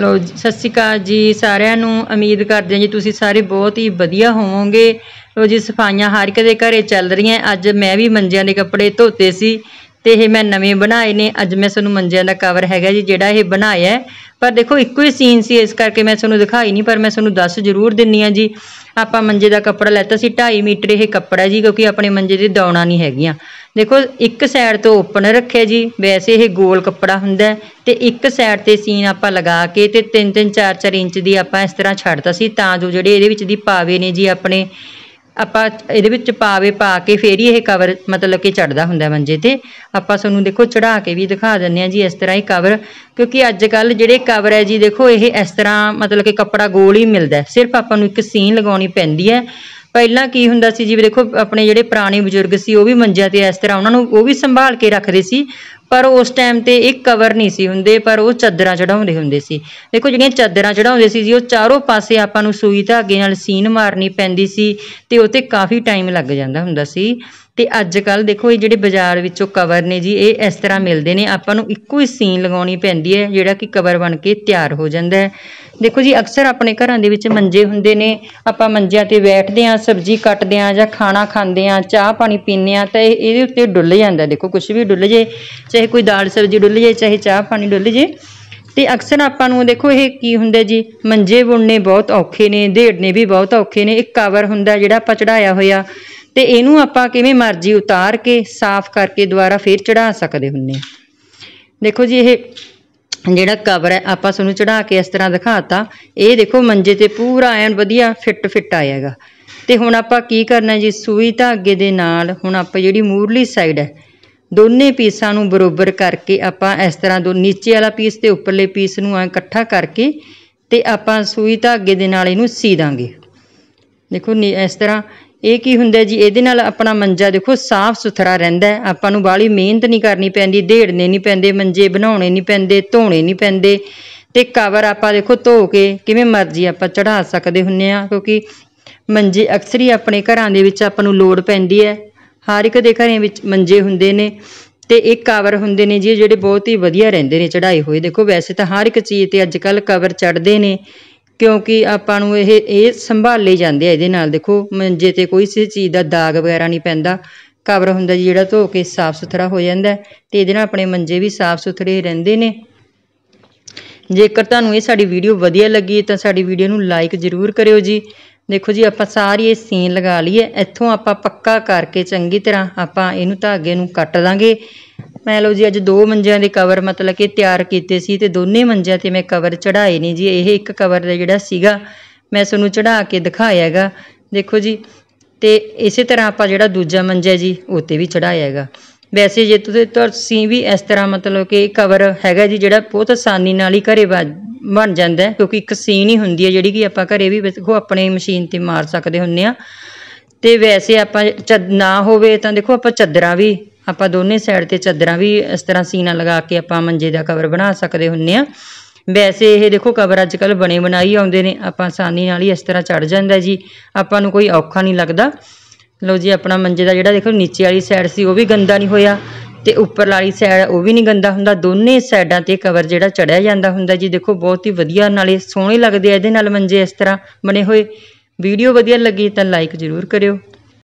ਲੋ ਸਤਿ ਸ਼੍ਰੀ ਅਕਾਲ ਜੀ ਸਾਰਿਆਂ ਨੂੰ ਉਮੀਦ ਕਰਦੇ ਹਾਂ ਜੀ ਤੁਸੀਂ ਸਾਰੇ ਬਹੁਤ ਹੀ ਵਧੀਆ ਹੋਵੋਗੇ ਲੋ ਜੀ ਸਫਾਈਆਂ ਹਰ ਇੱਕ ਦੇ ਘਰੇ ਚੱਲ ਰਹੀਆਂ ਅੱਜ ਮੈਂ ਵੀ ਮੰਜਿਆਂ ਦੇ ਕੱਪੜੇ ਧੋਤੇ ਸੀ ਤੇ ਇਹ ਮੈਂ ਨਵੇਂ ਬਣਾਏ ਨੇ ਅੱਜ ਮੈਂ ਤੁਹਾਨੂੰ ਮੰਜਿਆਂ ਦਾ ਕਵਰ ਹੈਗਾ ਜੀ ਜਿਹੜਾ ਇਹ ਬਣਾਇਆ ਪਰ ਦੇਖੋ ਇੱਕੋ ਹੀ ਸੀਨ ਸੀ ਇਸ ਕਰਕੇ ਮੈਂ ਤੁਹਾਨੂੰ ਦਿਖਾਈ ਨਹੀਂ ਪਰ ਮੈਂ ਤੁਹਾਨੂੰ ਦੱਸ ਜ਼ਰੂਰ ਦਿੰਨੀ ਆ ਜੀ ਆਪਾਂ ਮੰਜੇ ਦਾ ਕੱਪੜਾ ਲੈਤਾ ਸੀ 2.5 ਮੀਟਰ ਇਹ ਕੱਪੜਾ ਜੀ ਕਿਉਂਕਿ ਆਪਣੇ ਮੰਜੇ ਦੀ ਦੌਣਾ ਨਹੀਂ ਹੈਗੀਆਂ ਦੇਖੋ ਇੱਕ ਸਾਈਡ ਤੋਂ ਓਪਨ ਰੱਖਿਆ ਜੀ ਵੈਸੇ ਇਹ ਗੋਲ ਕੱਪੜਾ ਹੁੰਦਾ ਤੇ ਇੱਕ ਸਾਈਡ ਤੇ ਸੀਨ ਆਪਾਂ ਲਗਾ ਕੇ ਤੇ 3-3 4-4 ਇੰਚ ਦੀ ਆਪਾਂ ਇਸ ਤਰ੍ਹਾਂ ਛੱਡਤਾ ਸੀ ਤਾਂ ਜੋ ਜਿਹੜੇ ਇਹਦੇ ਵਿੱਚ ਦੀ ਪਾਵੇ ਨੇ ਜੀ ਆਪਣੇ ਆਪਾਂ ਇਹਦੇ ਵਿੱਚ ਪਾਵੇ ਪਾ ਕੇ ਫੇਰ ਹੀ ਇਹ ਕਵਰ ਮਤਲਬ ਕਿ ਚੜਦਾ ਹੁੰਦਾ ਮੰਜੇ ਤੇ ਆਪਾਂ ਤੁਹਾਨੂੰ ਦੇਖੋ ਚੜਾ ਕੇ ਵੀ ਦਿਖਾ ਦਿੰਨੇ ਆ ਜੀ ਇਸ ਤਰ੍ਹਾਂ ਹੀ ਕਵਰ ਕਿਉਂਕਿ ਅੱਜ ਕੱਲ ਜਿਹੜੇ ਕਵਰ ਹੈ ਜੀ ਦੇਖੋ ਇਹ ਇਸ ਤਰ੍ਹਾਂ ਮਤਲਬ ਕਿ ਕਪੜਾ ਗੋਲ ਹੀ ਮਿਲਦਾ ਸਿਰਫ ਆਪਾਂ ਨੂੰ ਇੱਕ ਸੀਨ ਲਗਾਉਣੀ ਪੈਂਦੀ ਹੈ ਪਹਿਲਾਂ ਕੀ ਹੁੰਦਾ ਸੀ ਜੀ ਦੇਖੋ ਆਪਣੇ ਜਿਹੜੇ ਪੁਰਾਣੇ ਬਜ਼ੁਰਗ ਸੀ ਉਹ ਵੀ ਮੰਜਿਆਂ ਤੇ ਇਸ ਤਰ੍ਹਾਂ ਉਹਨਾਂ ਨੂੰ ਉਹ ਵੀ ਸੰਭਾਲ ਕੇ ਰੱਖਦੇ ਸੀ ਪਰ ਉਸ ਟਾਈਮ ਤੇ ਇੱਕ ਕਵਰ ਨਹੀਂ ਸੀ ਹੁੰਦੇ ਪਰ ਉਹ ਚਾਦਰਾਂ ਚੜਾਉਂਦੇ ਹੁੰਦੇ ਸੀ ਦੇਖੋ ਜਿਹੜੀਆਂ ਚਾਦਰਾਂ ਚੜਾਉਂਦੇ ਸੀ ਜੀ ਉਹ ਚਾਰੋਂ ਪਾਸੇ ਆਪਾਂ ਨੂੰ ਸੂਈ ਧਾਗੇ ਨਾਲ ਸੀਨ ਮਾਰਨੀ ਪੈਂਦੀ ਸੀ ਤੇ ਉਹ ਤੇ ਕਾਫੀ ਟਾਈਮ ਲੱਗ ਜਾਂਦਾ ਹੁੰਦਾ ਸੀ ਤੇ ਅੱਜ ਕੱਲ ਦੇਖੋ ਇਹ ਜਿਹੜੇ ਬਾਜ਼ਾਰ ਵਿੱਚੋਂ ਕਵਰ ਨੇ ਜੀ ਇਹ ਇਸ ਤਰ੍ਹਾਂ ਮਿਲਦੇ ਨੇ ਆਪਾਂ ਨੂੰ ਇੱਕੋ ਹੀ ਸੀਨ ਲਗਾਉਣੀ ਪੈਂਦੀ ਹੈ ਜਿਹੜਾ ਕਿ ਕਵਰ ਬਣ ਕੇ ਤਿਆਰ ਹੋ ਜਾਂਦਾ ਹੈ ਦੇਖੋ ਜੀ ਅਕਸਰ ਆਪਣੇ ਘਰਾਂ ਦੇ ਵਿੱਚ ਮੰਜੇ ਹੁੰਦੇ ਨੇ ਆਪਾਂ ਮੰਜਿਆਂ ਤੇ ਬੈਠਦੇ ਆਂ ਸਬਜ਼ੀ ਕੱਟਦੇ ਆਂ ਜਾਂ ਖਾਣਾ ਖਾਂਦੇ ਆਂ ਚਾਹ ਪਾਣੀ ਪੀਂਦੇ ਆਂ ਤਾਂ ਇਹਦੇ ਉੱਤੇ ਡੁੱਲ ਜਾਂਦਾ ਦੇਖੋ ਕੁਝ ਵੀ ਡੁੱਲ ਜੇ ਚਾਹੇ ਕੋਈ ਦਾਲ ਸਬਜ਼ੀ ਡੁੱਲ ਜੇ ਚਾਹੇ ਚਾਹ ਪਾਣੀ ਡੁੱਲ ਜੇ ਤੇ ਅਕਸਰ ਆਪਾਂ ਨੂੰ ਦੇਖੋ ਇਹ ਕੀ ਹੁੰਦਾ ਜੀ ਮੰਜੇ ਬੁਣਨੇ ਬਹੁਤ ਔਖੇ ਨੇ ਢੇੜਨੇ ਵੀ ਬਹੁਤ ਔਖੇ ਨੇ ਇੱਕ ਕਵਰ ਹੁੰਦਾ ਜਿਹੜਾ ਆਪਾਂ ਚੜਾਇਆ ਹੋਇਆ ਤੇ ਇਹਨੂੰ ਆਪਾਂ ਕਿਵੇਂ ਮਰਜ਼ੀ ਉਤਾਰ ਕੇ ਸਾਫ਼ ਕਰਕੇ ਦੁਬਾਰਾ ਫੇਰ ਚੜਾ ਸਕਦੇ ਹੁੰਨੇ ਦੇਖੋ ਜੀ ਇਹ ਜਿਹੜਾ ਕਵਰ ਹੈ ਆਪਾਂ ਸਾਨੂੰ ਚੜਾ ਕੇ ਇਸ ਤਰ੍ਹਾਂ ਦਿਖਾਤਾ ਇਹ ਦੇਖੋ ਮੰਜੇ ਤੇ ਪੂਰਾ ਐਨ ਵਧੀਆ ਫਿੱਟ ਫਿੱਟ ਆਏਗਾ ਤੇ ਹੁਣ ਆਪਾਂ ਕੀ ਕਰਨਾ ਜੀ ਸੂਈ ਧਾਗੇ ਦੇ ਨਾਲ ਹੁਣ ਆਪਾਂ ਜਿਹੜੀ ਮੂਰਲੀ ਸਾਈਡ ਹੈ ਦੋਨੇ ਪੀਸਾਂ ਨੂੰ ਬਰੋਬਰ ਕਰਕੇ ਆਪਾਂ ਇਸ ਤਰ੍ਹਾਂ ਦੋ ਨੀਚੇ ਵਾਲਾ ਪੀਸ ਤੇ ਉੱਪਰਲੇ ਪੀਸ ਨੂੰ ਐ ਇਕੱਠਾ ਕਰਕੇ ਤੇ ਆਪਾਂ ਸੂਈ ਧਾਗੇ ਦੇ ਨਾਲ ਇਹਨੂੰ ਸੀ ਦਾਂਗੇ ਦੇਖੋ ਇਸ ਤਰ੍ਹਾਂ ਇਹ ਕੀ ਹੁੰਦਾ ਜੀ ਇਹਦੇ ਨਾਲ ਆਪਣਾ ਮੰਜਾ ਦੇਖੋ ਸਾਫ਼ ਸੁਥਰਾ ਰਹਿੰਦਾ ਆਪਾਂ ਨੂੰ ਬਾਹਲੀ ਮਿਹਨਤ ਨਹੀਂ ਕਰਨੀ ਪੈਂਦੀ ਢੇੜਨੇ ਨਹੀਂ ਪੈਂਦੇ ਮੰਜੇ ਬਣਾਉਣੇ ਨਹੀਂ ਪੈਂਦੇ ਧੋਣੇ ਨਹੀਂ ਪੈਂਦੇ ਤੇ ਕਵਰ ਆਪਾਂ ਦੇਖੋ ਧੋ ਕੇ ਕਿਵੇਂ ਮਰਜ਼ੀ ਆਪਾਂ ਚੜਾ ਸਕਦੇ ਹੁੰਨੇ ਆ ਕਿਉਂਕਿ ਮੰਜੇ ਅਕਸਰ ਹੀ ਆਪਣੇ ਘਰਾਂ ਦੇ ਵਿੱਚ ਆਪਾਂ ਨੂੰ ਲੋੜ ਪੈਂਦੀ ਹੈ ਹਰ ਇੱਕ ਦੇ ਘਰੇ ਵਿੱਚ ਮੰਜੇ ਹੁੰਦੇ ਨੇ ਤੇ ਇੱਕ ਕਵਰ ਹੁੰਦੇ ਨੇ ਜੀ ਜਿਹੜੇ ਬਹੁਤ ਹੀ ਵਧੀਆ ਰਹਿੰਦੇ ਨੇ ਚੜਾਏ ਹੋਏ ਦੇਖੋ ਵੈਸੇ ਤਾਂ ਹਰ ਇੱਕ ਚੀਜ਼ ਤੇ ਅੱਜ ਕੱਲ ਕਵਰ ਚੜਦੇ ਨੇ ਕਿਉਂਕਿ ਆਪਾਂ ਨੂੰ ਇਹ ਇਹ ਸੰਭਾਲੇ ਜਾਂਦੇ ਆ ਇਹਦੇ ਨਾਲ ਦੇਖੋ ਮੰਜੇ ਤੇ ਕੋਈ ਸੀ ਚੀਜ਼ ਦਾ ਦਾਗ ਵਗੈਰਾ ਨਹੀਂ ਪੈਂਦਾ ਕਵਰ ਹੁੰਦਾ ਜੀ ਜਿਹੜਾ ਧੋ ਕੇ ਸਾਫ਼ ਸੁਥਰਾ ਹੋ ਜਾਂਦਾ ਤੇ ਇਹਦੇ ਨਾਲ ਆਪਣੇ ਮੰਜੇ ਵੀ ਸਾਫ਼ ਸੁਥਰੇ ਰਹਿੰਦੇ ਨੇ ਜੇਕਰ ਤੁਹਾਨੂੰ ਇਹ ਸਾਡੀ ਵੀਡੀਓ ਵਧੀਆ ਲੱਗੀ ਤਾਂ ਸਾਡੀ ਵੀਡੀਓ ਨੂੰ ਲਾਈਕ ਜ਼ਰੂਰ ਕਰਿਓ ਜੀ ਦੇਖੋ ਜੀ ਆਪਾਂ ਸਾਰੀ ਇਹ ਸੀਨ ਲਗਾ ਲਈਏ ਇੱਥੋਂ ਆਪਾਂ ਪੱਕਾ ਕਰਕੇ ਚੰਗੀ ਤਰ੍ਹਾਂ ਆਪਾਂ ਇਹਨੂੰ ਧਾਗੇ ਨੂੰ ਕੱਟ ਦਾਂਗੇ ਮੈਂ ਲਓ ਜੀ ਅੱਜ ਦੋ ਮੰਜਿਆਂ ਦੇ ਕਵਰ ਮਤਲਬ ਕਿ ਤਿਆਰ ਕੀਤੇ ਸੀ ਤੇ ਦੋਨੇ ਮੰਜਿਆਂ ਤੇ ਮੈਂ ਕਵਰ ਚੜਾਏ ਨਹੀਂ ਜੀ ਇਹ ਇੱਕ ਕਵਰ ਦਾ ਜਿਹੜਾ ਸੀਗਾ ਮੈਂ ਤੁਹਾਨੂੰ ਚੜਾ ਕੇ ਦਿਖਾਇਆ ਹੈਗਾ ਦੇਖੋ ਜੀ ਤੇ ਇਸੇ ਤਰ੍ਹਾਂ ਆਪਾਂ ਜਿਹੜਾ ਦੂਜਾ ਮੰਜਾ ਜੀ ਉਹ ਤੇ ਵੀ ਚੜਾਇਆ ਹੈਗਾ ਵੈਸੇ ਜੇ ਤੁਸੀਂ ਤੁਸੀਂ ਵੀ ਇਸ ਤਰ੍ਹਾਂ ਮਤਲਬ ਕਿ ਕਵਰ ਹੈਗਾ ਜੀ ਜਿਹੜਾ ਬਹੁਤ ਆਸਾਨੀ ਨਾਲ ਹੀ ਘਰੇ ਬਣ ਜਾਂਦਾ ਕਿਉਂਕਿ ਇੱਕ ਸੀਨ ਹੀ ਹੁੰਦੀ ਹੈ ਜਿਹੜੀ ਕਿ ਆਪਾਂ ਘਰੇ ਵੀ ਦੇਖੋ ਆਪਣੇ ਮਸ਼ੀਨ ਤੇ ਮਾਰ ਸਕਦੇ ਹੁੰਨੇ ਆ ਤੇ ਵੈਸੇ ਆਪਾਂ ਨਾ ਹੋਵੇ ਤਾਂ ਦੇਖੋ ਆਪਾਂ ਚਦਰਾਂ ਵੀ ਆਪਾਂ ਦੋਨੇ ਸਾਈਡ ਤੇ ਚਦਰਾਂ ਵੀ ਇਸ ਤਰ੍ਹਾਂ ਸੀਨਾ ਲਗਾ ਕੇ ਆਪਾਂ ਮੰਜੇ ਦਾ ਕਵਰ ਬਣਾ ਸਕਦੇ ਹੁੰਨੇ ਆ ਵੈਸੇ ਇਹ ਦੇਖੋ ਕਵਰ ਅੱਜ ਕੱਲ ਬਣੇ ਬਣਾਈ ਆਉਂਦੇ ਨੇ ਆਪਾਂ ਆਸਾਨੀ ਨਾਲ ਹੀ ਇਸ ਤਰ੍ਹਾਂ ਚੜ ਜਾਂਦਾ ਜੀ ਆਪਾਂ ਨੂੰ ਕੋਈ ਔਖਾ ਨਹੀਂ ਲੱਗਦਾ ਲਓ ਜੀ ਆਪਣਾ ਮੰਜੇ ਦਾ ਜਿਹੜਾ ਦੇਖੋ ਨੀਚੇ ਵਾਲੀ ਸਾਈਡ ਸੀ ਉਹ ਵੀ ਗੰਦਾ ਨਹੀਂ ਹੋਇਆ ਤੇ ਉੱਪਰ ਵਾਲੀ ਸਾਈਡ ਉਹ ਵੀ ਨਹੀਂ ਗੰਦਾ ਹੁੰਦਾ ਦੋਨੇ ਸਾਈਡਾਂ ਤੇ ਕਵਰ ਜਿਹੜਾ ਚੜਿਆ ਜਾਂਦਾ ਹੁੰਦਾ ਜੀ ਦੇਖੋ ਬਹੁਤ ਹੀ ਵਧੀਆ ਨਾਲੇ ਸੋਹਣੇ ਲੱਗਦੇ ਆ ਇਹਦੇ ਨਾਲ ਮੰਜੇ ਇਸ ਤਰ੍ਹਾਂ ਬਣੇ ਹੋਏ ਵੀਡੀਓ ਵਧੀਆ ਲੱਗੀ ਤਾਂ ਲਾਈਕ ਜ਼ਰੂਰ ਕਰਿਓ